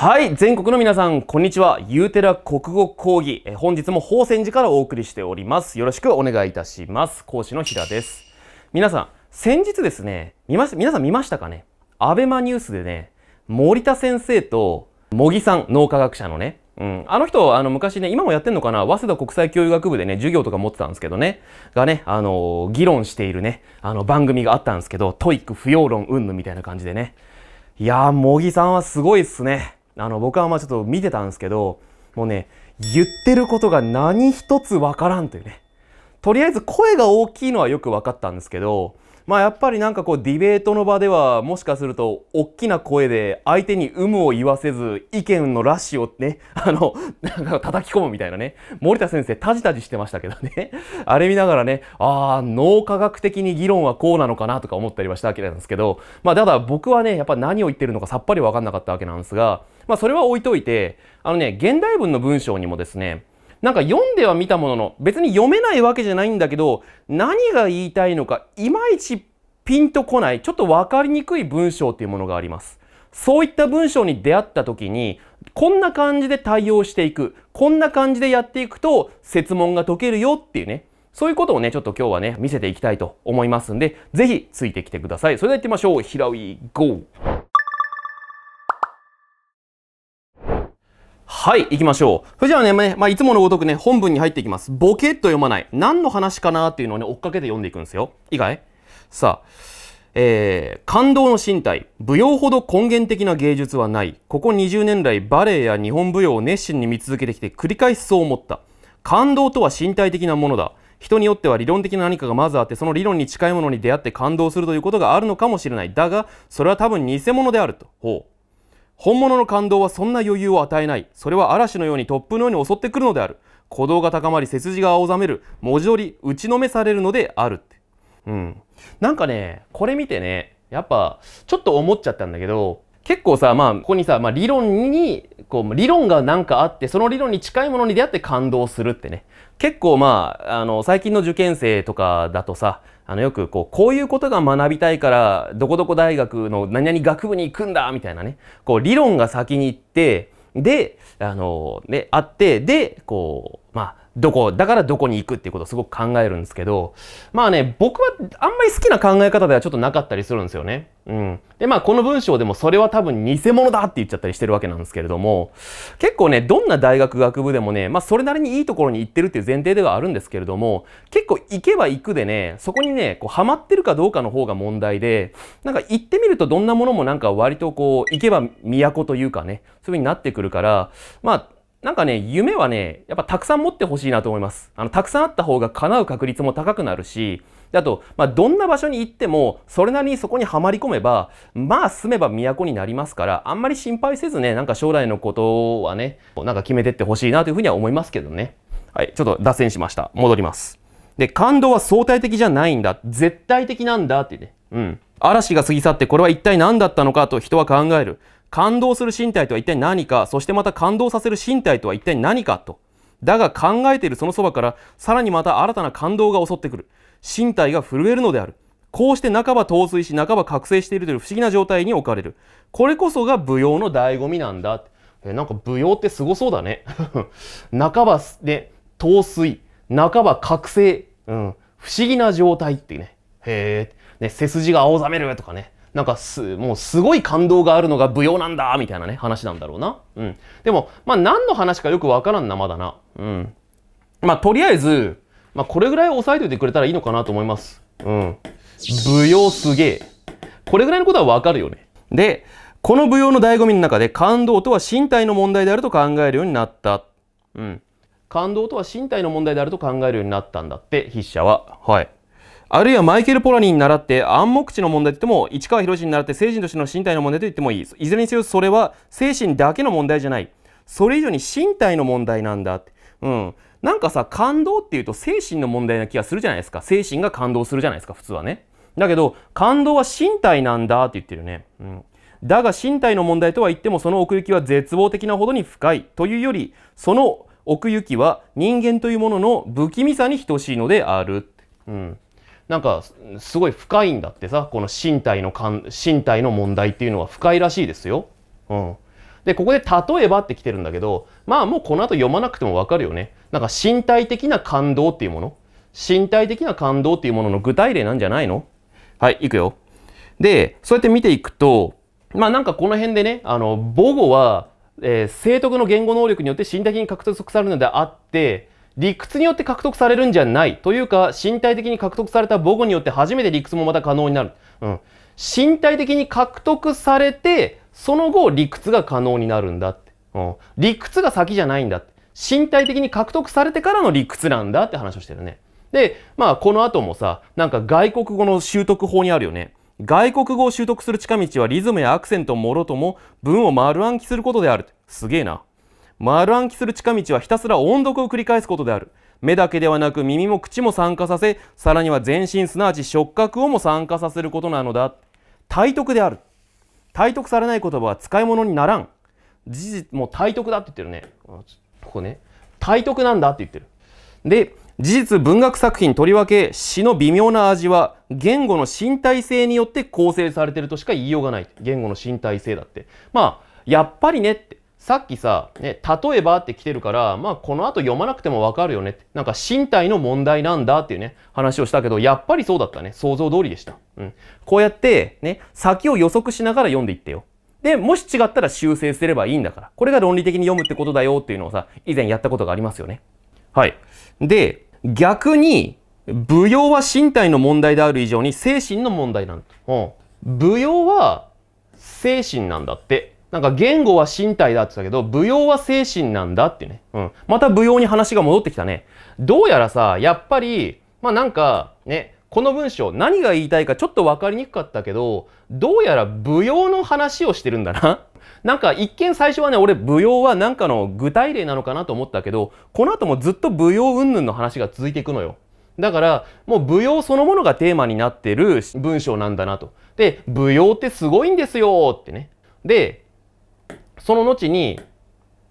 はい全国の皆さんこんにちはゆうてら国語講義え本日も法泉寺からお送りしておりますよろしくお願いいたします講師の平です皆さん先日ですね見まし皆さん見ましたかねアベマニュースでね森田先生と茂木さん脳科学者のねうん、あの人、あの昔ね、今もやってんのかな、早稲田国際教育学部でね、授業とか持ってたんですけどね、がね、あのー、議論しているね、あの番組があったんですけど、トイック不要論うんぬみたいな感じでね。いやー、茂木さんはすごいっすね。あの、僕はまあちょっと見てたんですけど、もうね、言ってることが何一つわからんというね。とりあえず声が大きいのはよく分かったんですけど、まあやっぱりなんかこうディベートの場ではもしかすると大きな声で相手に有無を言わせず意見のラッシュをね、あの、なんか叩き込むみたいなね、森田先生タジタジしてましたけどね、あれ見ながらね、ああ、脳科学的に議論はこうなのかなとか思ったりはしたわけなんですけど、まあただ僕はね、やっぱ何を言ってるのかさっぱりわかんなかったわけなんですが、まあ、それは置いといて、あのね、現代文の文章にもですね、なんか読んでは見たものの、別に読めないわけじゃないんだけど、何が言いたいのか、いまいちピンとこない、ちょっと分かりにくい文章っていうものがあります。そういった文章に出会った時に、こんな感じで対応していく、こんな感じでやっていくと、設問が解けるよっていうね、そういうことをね、ちょっと今日はね、見せていきたいと思いますんで、ぜひついてきてください。それでは行ってみましょう。ヒラウィーゴーはい、行きましょう。それじゃあね、まあ、いつものごとくね、本文に入っていきます。ボケっと読まない。何の話かなっていうのをね、追っかけて読んでいくんですよ。いいかいさあ、えー、感動の身体。舞踊ほど根源的な芸術はない。ここ20年来、バレエや日本舞踊を熱心に見続けてきて、繰り返しそう思った。感動とは身体的なものだ。人によっては理論的な何かがまずあってその理論に近いものに出会って感動するということがあるのかもしれないだがそれは多分偽物であるとほう本物の感動はそんな余裕を与えない。それは嵐のように突風のように襲ってくるのである。鼓動が高まり、背筋が青ざめる。文字通り、打ちのめされるのであるうん。なんかね、これ見てね、やっぱ、ちょっと思っちゃったんだけど、結構さ、まあ、ここにさ、まあ、理論に、こう、理論がなんかあって、その理論に近いものに出会って感動するってね。結構まあ、あの、最近の受験生とかだとさ、あの、よくこう、こういうことが学びたいから、どこどこ大学の何々学部に行くんだみたいなね、こう、理論が先に行って、で、あの、ね、あって、で、こう、まあ、どこ、だからどこに行くっていうことをすごく考えるんですけど、まあね、僕はあんまり好きな考え方ではちょっとなかったりするんですよね。うん。で、まあこの文章でもそれは多分偽物だって言っちゃったりしてるわけなんですけれども、結構ね、どんな大学学部でもね、まあそれなりにいいところに行ってるっていう前提ではあるんですけれども、結構行けば行くでね、そこにね、こうハマってるかどうかの方が問題で、なんか行ってみるとどんなものもなんか割とこう、行けば都というかね、そういう風になってくるから、まあ、なんかね、夢はね、やっぱたくさん持ってほしいなと思います。あの、たくさんあった方が叶う確率も高くなるし、であと、まあ、どんな場所に行っても、それなりにそこにはまり込めば、まあ、住めば都になりますから、あんまり心配せずね、なんか将来のことはね、なんか決めてってほしいなというふうには思いますけどね。はい、ちょっと脱線しました。戻ります。で、感動は相対的じゃないんだ。絶対的なんだってね。うん。嵐が過ぎ去ってこれは一体何だったのかと人は考える。感動する身体とは一体何か、そしてまた感動させる身体とは一体何かと。だが考えているそのそばから、さらにまた新たな感動が襲ってくる。身体が震えるのである。こうして半ば陶酔し、半ば覚醒しているという不思議な状態に置かれる。これこそが舞踊の醍醐味なんだ。えなんか舞踊ってすごそうだね。半ばで、陶酔、半ば覚醒、うん、不思議な状態っていうね。へえ、ね、背筋が青ざめるとかね。なんかす、もうすごい感動があるのが舞踊なんだみたいなね、話なんだろうな。うん。でも、まあ何の話かよくわからんな、まだな。うん。まあとりあえず、まあこれぐらい押さえておいてくれたらいいのかなと思います。うん。舞踊すげえ。これぐらいのことはわかるよね。で、この舞踊の醍醐味の中で感動とは身体の問題であると考えるようになった。うん。感動とは身体の問題であると考えるようになったんだって、筆者は。はい。あるいはマイケル・ポラニーに習って暗黙知の問題といっても、市川博に習って精神としての身体の問題と言ってもいい。いずれにせよそれは精神だけの問題じゃない。それ以上に身体の問題なんだって。うん。なんかさ、感動っていうと精神の問題な気がするじゃないですか。精神が感動するじゃないですか、普通はね。だけど、感動は身体なんだって言ってるね。うん。だが身体の問題とは言ってもその奥行きは絶望的なほどに深いというより、その奥行きは人間というものの不気味さに等しいのである。うん。なんかすごい深いんだってさこの身体のかん身体の問題っていうのは深いらしいですよ。うん、でここで「例えば」って来てるんだけどまあもうこの後読まなくても分かるよね。なんか身体的な感動っていうもの身体的な感動っていうものの具体例なんじゃないのはいいくよ。でそうやって見ていくとまあなんかこの辺でねあの母語は、えー、正徳の言語能力によって身体的に獲得されるのであって理屈によって獲得されるんじゃないというか身体的に獲得された母語によって初めて理屈もまた可能になる、うん、身体的に獲得されてその後理屈が可能になるんだって、うん、理屈が先じゃないんだって身体的に獲得されてからの理屈なんだって話をしてるねでまあこの後もさなんか外国語の習得法にあるよね外国語を習得する近道はリズムやアクセントをもろとも文を丸暗記することであるすげえな丸暗記する近道はひたすら音読を繰り返すことである。目だけではなく耳も口も参加させ、さらには全身すなわち触覚をも参加させることなのだ。体得である。体得されない言葉は使い物にならん。事実、もう体得だって言ってるね。ここね。体得なんだって言ってる。で、事実文学作品とりわけ詩の微妙な味は言語の身体性によって構成されてるとしか言いようがない。言語の身体性だって。まあ、やっぱりねって。さっきさ、ね、例えばって来てるから、まあこの後読まなくてもわかるよねって。なんか身体の問題なんだっていうね、話をしたけど、やっぱりそうだったね。想像通りでした。うん。こうやって、ね、先を予測しながら読んでいってよ。で、もし違ったら修正すればいいんだから。これが論理的に読むってことだよっていうのをさ、以前やったことがありますよね。はい。で、逆に、舞踊は身体の問題である以上に精神の問題なんだ。うん。舞踊は精神なんだって。なんか言語は身体だって言ったけど、舞踊は精神なんだってね。うん。また舞踊に話が戻ってきたね。どうやらさ、やっぱり、まあなんかね、この文章何が言いたいかちょっとわかりにくかったけど、どうやら舞踊の話をしてるんだな。なんか一見最初はね、俺舞踊はなんかの具体例なのかなと思ったけど、この後もずっと舞踊云々の話が続いていくのよ。だからもう舞踊そのものがテーマになってる文章なんだなと。で、舞踊ってすごいんですよってね。で、その後に、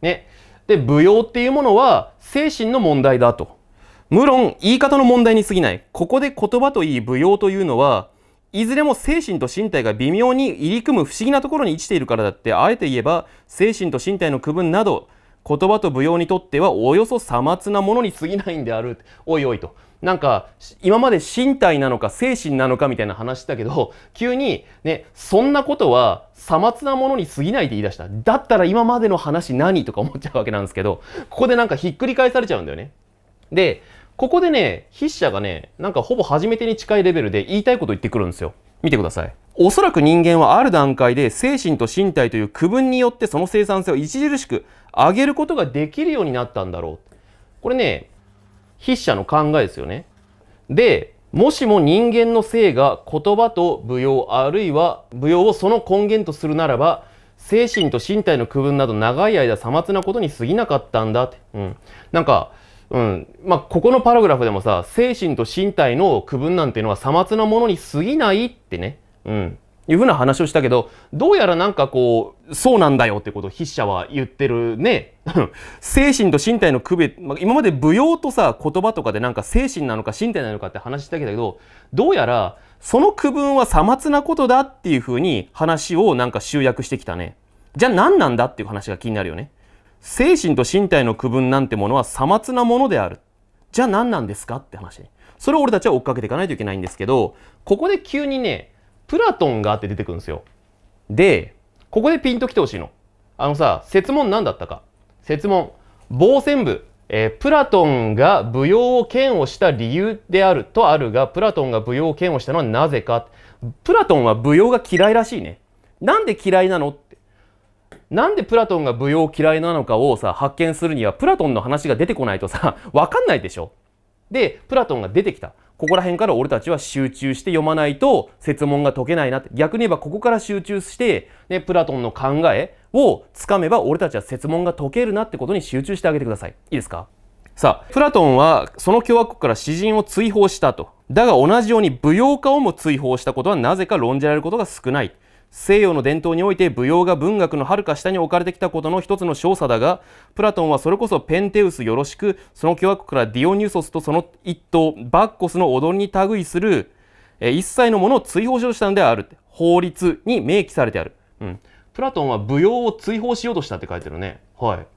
ね。で、舞踊っていうものは精神の問題だと。無論、言い方の問題に過ぎない。ここで言葉といい舞踊というのは、いずれも精神と身体が微妙に入り組む不思議なところに位置しているからだって、あえて言えば、精神と身体の区分など、言葉と舞踊にとってはおよそさまつなものに過ぎないんである。おいおいと。なんか、今まで身体なのか精神なのかみたいな話だけど、急に、ね、そんなことは、さまつなものに過ぎないって言い出した。だったら今までの話何とか思っちゃうわけなんですけど、ここでなんかひっくり返されちゃうんだよね。で、ここでね、筆者がね、なんかほぼ初めてに近いレベルで言いたいこと言ってくるんですよ。見てください。おそらく人間はある段階で精神と身体という区分によってその生産性を著しく上げることができるようになったんだろう。これね、筆者の考えですよね。で、もしも人間の性が言葉と舞踊あるいは舞踊をその根源とするならば精神と身体の区分など長い間さまつなことに過ぎなかったんだって、うん、なんか、うんまあ、ここのパラグラフでもさ精神と身体の区分なんていうのはさまつなものに過ぎないってね、うん、いうふうな話をしたけど、どうやらなんかこう、そうなんだよってことを筆者は言ってるね。精神と身体の区別、まあ、今まで舞踊とさ、言葉とかでなんか精神なのか身体なのかって話したけど、どうやらその区分はさまつなことだっていうふうに話をなんか集約してきたね。じゃあ何なんだっていう話が気になるよね。精神と身体の区分なんてものはさまつなものである。じゃあ何なんですかって話。それを俺たちは追っかけていかないといけないんですけど、ここで急にね、プラトンがあって出てくるんですよ。で、ここでピンときてほしいの。あのさ、説問何だったか。説問。傍線部。えー、プラトンが舞踊を嫌悪した理由であるとあるが、プラトンが舞踊を嫌悪したのはなぜか。プラトンは舞踊が嫌いらしいね。なんで嫌いなのって。なんでプラトンが舞踊嫌いなのかをさ、発見するには、プラトンの話が出てこないとさ、わかんないでしょ。で、プラトンが出てきた。ここら辺から俺たちは集中して読まないと説問が解けないなって。逆に言えばここから集中して、ね、プラトンの考えをつかめば俺たちは説問が解けるなってことに集中してあげてください。いいですかさあ、プラトンはその共和国から詩人を追放したと。だが同じように舞踊家をも追放したことはなぜか論じられることが少ない。西洋の伝統において舞踊が文学のはるか下に置かれてきたことの一つの少佐だがプラトンはそれこそペンテウスよろしくその共和国からディオニュソスとその一党バッコスの踊りに類する一切のものを追放しようとしたのである法律に明記されてある、うん、プラトンは舞踊を追放しようとしたって書いてるねはい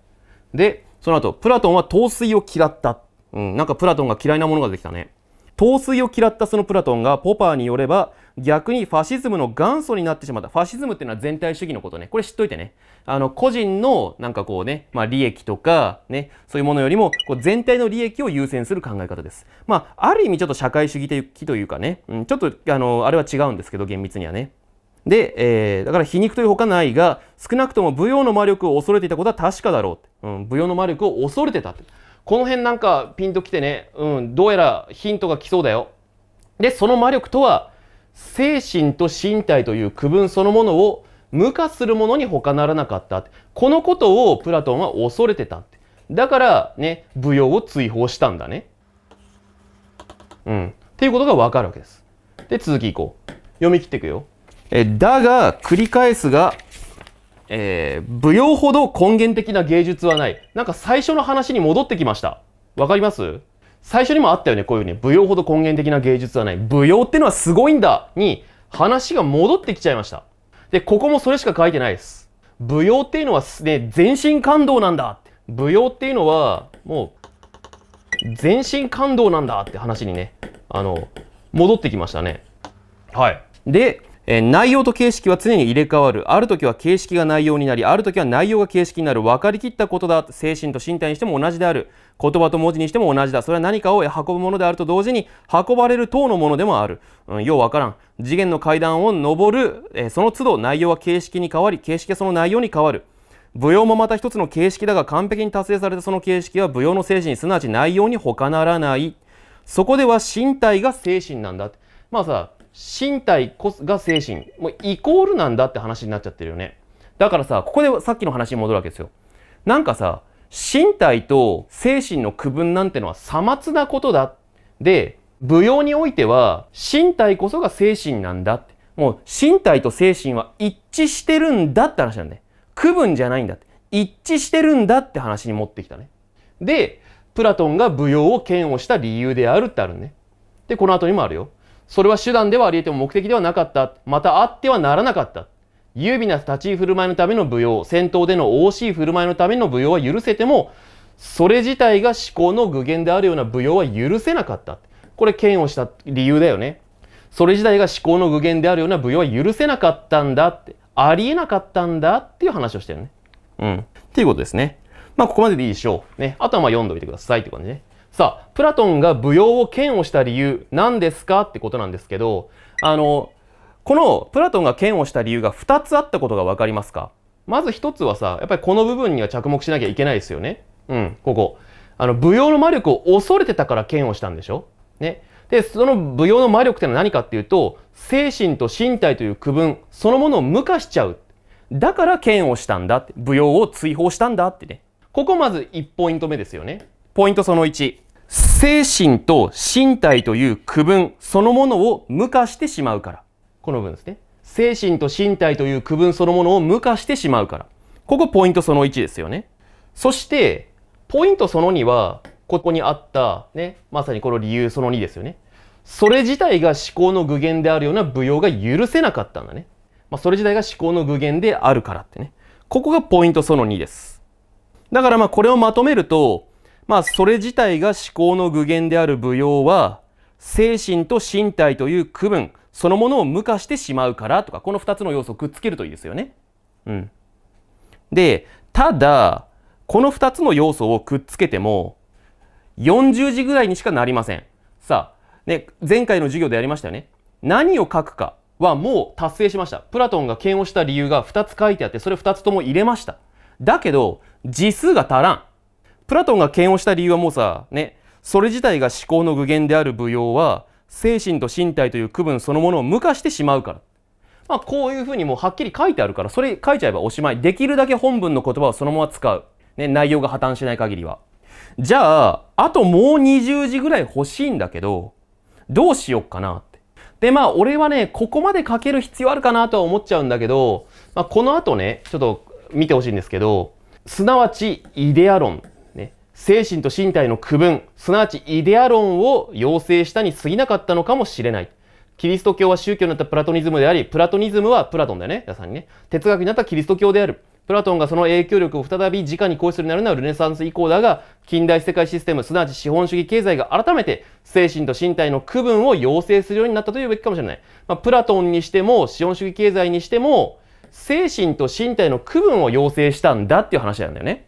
でその後プラトンは陶酔を嫌った、うん、なんかプラトンが嫌いなものができたね統帥を嫌ったそのプラトンがポパーによれば逆にファシズムの元祖になってしまった。ファシズムっていうのは全体主義のことね。これ知っといてね。あの、個人のなんかこうね、まあ利益とかね、そういうものよりもこう全体の利益を優先する考え方です。まあ、ある意味ちょっと社会主義的というかね、うん、ちょっとあの、あれは違うんですけど、厳密にはね。で、えー、だから皮肉というほかないが、少なくとも舞踊の魔力を恐れていたことは確かだろう。うん、舞踊の魔力を恐れてたって。この辺なんかピンときてね、うん、どうやらヒントが来そうだよ。で、その魔力とは、精神と身体という区分そのものを無化するものに他ならなかった。このことをプラトンは恐れてたって。だから、ね、舞踊を追放したんだね。うん。っていうことがわかるわけです。で、続きいこう。読み切っていくよ。え、だが、繰り返すが、えー、舞踊ほど根源的な芸術はない。なんか最初の話に戻ってきました。わかります最初にもあったよね、こういうね、舞踊ほど根源的な芸術はない。舞踊ってのはすごいんだに話が戻ってきちゃいました。で、ここもそれしか書いてないです。舞踊っていうのはね、全身感動なんだ舞踊っていうのは、もう、全身感動なんだって話にね、あの、戻ってきましたね。はい。で、え内容と形式は常に入れ替わる。ある時は形式が内容になり、ある時は内容が形式になる。分かりきったことだ。精神と身体にしても同じである。言葉と文字にしても同じだ。それは何かを運ぶものであると同時に、運ばれる等のものでもある。うん、ようわからん。次元の階段を上る、えその都度内容は形式に変わり、形式はその内容に変わる。舞踊もまた一つの形式だが完璧に達成されたその形式は舞踊の精神すなわち内容に他ならないそこでは身体が精神なんだまあさ身体こそが精神、もうイコールなんだって話になっちゃってるよね。だからさ、ここでさっきの話に戻るわけですよ。なんかさ、身体と精神の区分なんてのはさまつなことだ。で、舞踊においては、身体こそが精神なんだって。もう身体と精神は一致してるんだって話なんだよ。区分じゃないんだって。一致してるんだって話に持ってきたね。で、プラトンが舞踊を嫌悪した理由であるってあるね。で、この後にもあるよ。それは手段ではあり得ても目的ではなかった。またあってはならなかった。優美な立ち居振る舞いのための舞踊、戦闘での惜しい振る舞いのための舞踊は許せても、それ自体が思考の具現であるような舞踊は許せなかった。これ、嫌悪した理由だよね。それ自体が思考の具現であるような舞踊は許せなかったんだって、ありえなかったんだっていう話をしてるね。うん。っていうことですね。まあ、ここまででいいでしょう。ね。あとはまあ読んでおいてくださいって感じね。さあ、プラトンが舞踊を嫌悪した理由、何ですかってことなんですけど、あの、このプラトンが嫌悪した理由が2つあったことが分かりますかまず1つはさ、やっぱりこの部分には着目しなきゃいけないですよね。うん、ここ。あの、舞踊の魔力を恐れてたから嫌悪したんでしょね。で、その舞踊の魔力ってのは何かっていうと、精神と身体という区分そのものを無化しちゃう。だから嫌悪したんだって、舞踊を追放したんだってね。ここまず1ポイント目ですよね。ポイントその1、精神と身体という区分そのものを無化してしまうから。この部分ですね。精神と身体という区分そのものを無化してしまうから。ここポイントその1ですよね。そして、ポイントその2は、ここにあった、ね、まさにこの理由その2ですよね。それ自体が思考の具現であるような舞踊が許せなかったんだね。まあ、それ自体が思考の具現であるからってね。ここがポイントその2です。だからまあこれをまとめると、まあ、それ自体が思考の具現である舞踊は、精神と身体という区分そのものを無化してしまうからとか、この2つの要素をくっつけるといいですよね。うん。で、ただ、この2つの要素をくっつけても、40字ぐらいにしかなりません。さあ、ね、前回の授業でやりましたよね。何を書くかはもう達成しました。プラトンが嫌悪した理由が2つ書いてあって、それ2つとも入れました。だけど、字数が足らん。プラトンが嫌悪した理由はもうさ、ね、それ自体が思考の具現である舞踊は、精神と身体という区分そのものを無化してしまうから。まあ、こういうふうにもうはっきり書いてあるから、それ書いちゃえばおしまい。できるだけ本文の言葉をそのまま使う。ね、内容が破綻しない限りは。じゃあ、あともう20時ぐらい欲しいんだけど、どうしよっかなって。で、まあ、俺はね、ここまで書ける必要あるかなとは思っちゃうんだけど、まあ、この後ね、ちょっと見てほしいんですけど、すなわち、イデア論。精神と身体の区分、すなわちイデア論を要請したに過ぎなかったのかもしれない。キリスト教は宗教になったプラトニズムであり、プラトニズムはプラトンだよね、皆さんにね。哲学になったキリスト教である。プラトンがその影響力を再び直に行使するようになるのはルネサンス以降だが、近代世界システム、すなわち資本主義経済が改めて精神と身体の区分を要請するようになったというべきかもしれない。まあ、プラトンにしても、資本主義経済にしても、精神と身体の区分を要請したんだっていう話なんだよね。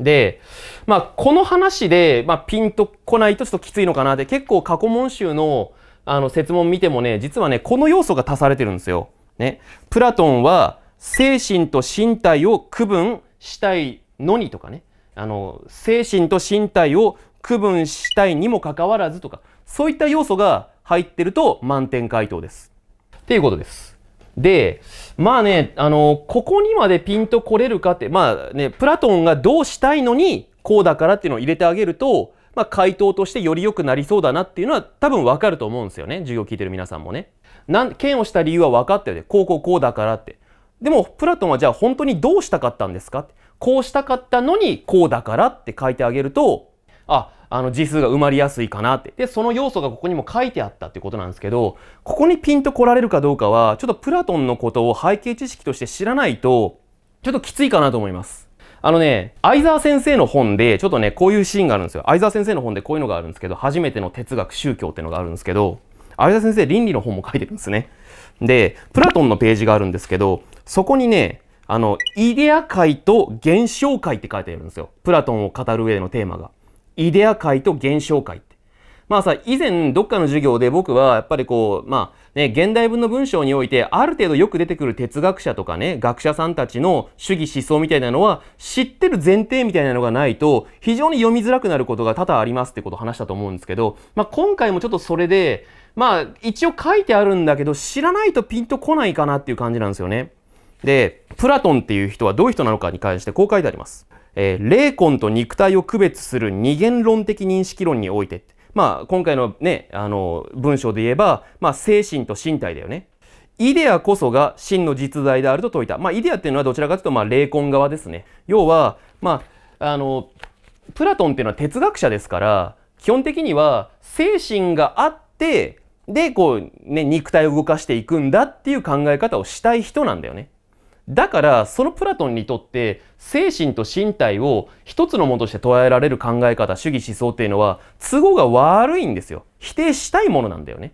で、まあ、この話で、まあ、ピンとこないとちょっときついのかなって、結構過去問集の、あの、説問見てもね、実はね、この要素が足されてるんですよ。ね。プラトンは、精神と身体を区分したいのにとかね。あの、精神と身体を区分したいにもかかわらずとか、そういった要素が入ってると満点回答です。っていうことです。で、まあね、あの、ここにまでピンとこれるかって、まあね、プラトンがどうしたいのに、こうだからっていうのを入れてあげると、まあ回答としてより良くなりそうだなっていうのは多分わかると思うんですよね。授業聞いてる皆さんもね。なん、剣をした理由は分かったよね。こうこうこうだからって。でも、プラトンはじゃあ本当にどうしたかったんですかこうしたかったのに、こうだからって書いてあげると、あ、あの字数が埋まりやすいかなって。で、その要素がここにも書いてあったってことなんですけど、ここにピンと来られるかどうかは、ちょっとプラトンのことを背景知識として知らないと、ちょっときついかなと思います。あのね、相沢先生の本で、ちょっとね、こういうシーンがあるんですよ。相沢先生の本でこういうのがあるんですけど、初めての哲学、宗教っていうのがあるんですけど、相沢先生、倫理の本も書いてるんですね。で、プラトンのページがあるんですけど、そこにね、あの、イデア界と現象界って書いてあるんですよ。プラトンを語る上でのテーマが。イデア界と現象界って。まあさ、以前どっかの授業で僕はやっぱりこう、まあね、現代文の文章においてある程度よく出てくる哲学者とかね、学者さんたちの主義思想みたいなのは知ってる前提みたいなのがないと非常に読みづらくなることが多々ありますってことを話したと思うんですけど、まあ今回もちょっとそれで、まあ一応書いてあるんだけど知らないとピンとこないかなっていう感じなんですよね。で、プラトンっていう人はどういう人なのかに関してこう書いてあります。えー、霊魂と肉体を区別する二元論的認識論において、まあ、今回のね、あの、文章で言えば、まあ、精神と身体だよね。イデアこそが真の実在であると説いた。まあ、イデアっていうのはどちらかというと、まあ、霊魂側ですね。要は、まあ、あの、プラトンっていうのは哲学者ですから、基本的には精神があって、で、こう、ね、肉体を動かしていくんだっていう考え方をしたい人なんだよね。だからそのプラトンにとって精神と身体を一つのものとして捉えられる考え方主義思想っていうのは都合が悪いんですよ否定したいものなんだよね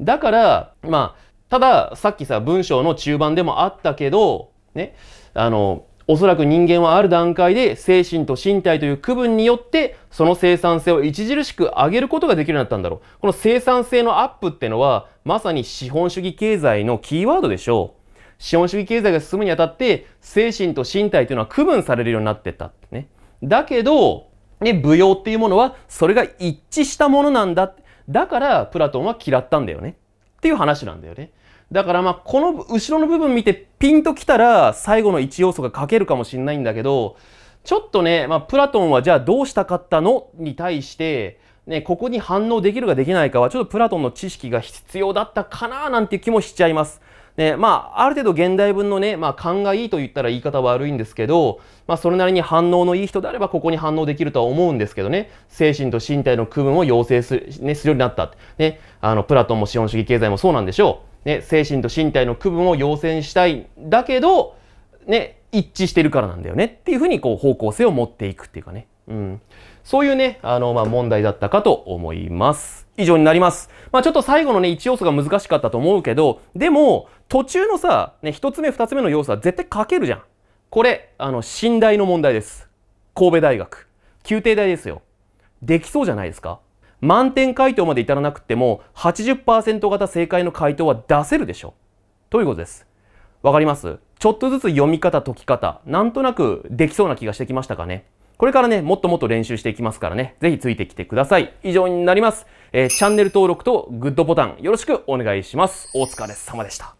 だからまあたださっきさ文章の中盤でもあったけどねあのおそらく人間はある段階で精神と身体という区分によってその生産性を著しく上げることができるようになったんだろう。この生産性のアップってのはまさに資本主義経済のキーワードでしょう。資本主義経済が進むにあたって精神と身体というのは区分されるようになってったってね。だけど、ね、舞踊っていうものはそれが一致したものなんだ。だからプラトンは嫌ったんだよね。っていう話なんだよね。だからまあこの後ろの部分見てピンときたら最後の1要素が書けるかもしれないんだけど、ちょっとね、まあ、プラトンはじゃあどうしたかったのに対して、ね、ここに反応できるかできないかはちょっとプラトンの知識が必要だったかななんて気もしちゃいます。で、まあ、ある程度現代文のね、まあ、勘がいいと言ったら言い方悪いんですけど、まあ、それなりに反応のいい人であれば、ここに反応できるとは思うんですけどね、精神と身体の区分を要請する,、ね、するようになった。ね、あの、プラトンも資本主義経済もそうなんでしょう。ね、精神と身体の区分を要請したい。だけど、ね、一致してるからなんだよねっていうふうにこう方向性を持っていくっていうかね。うん。そういうね、あの、まあ、問題だったかと思います。以上になります。まあ、ちょっと最後のね、1要素が難しかったと思うけど、でも、途中のさ、ね、1つ目、2つ目の要素は絶対書けるじゃん。これ、あの、信頼の問題です。神戸大学。宮廷大ですよ。できそうじゃないですか満点回答まで至らなくても80%型正解の回答は出せるでしょということです。わかりますちょっとずつ読み方、解き方、なんとなくできそうな気がしてきましたかね。これからね、もっともっと練習していきますからね、ぜひついてきてください。以上になります。えー、チャンネル登録とグッドボタンよろしくお願いします。お疲れ様でした。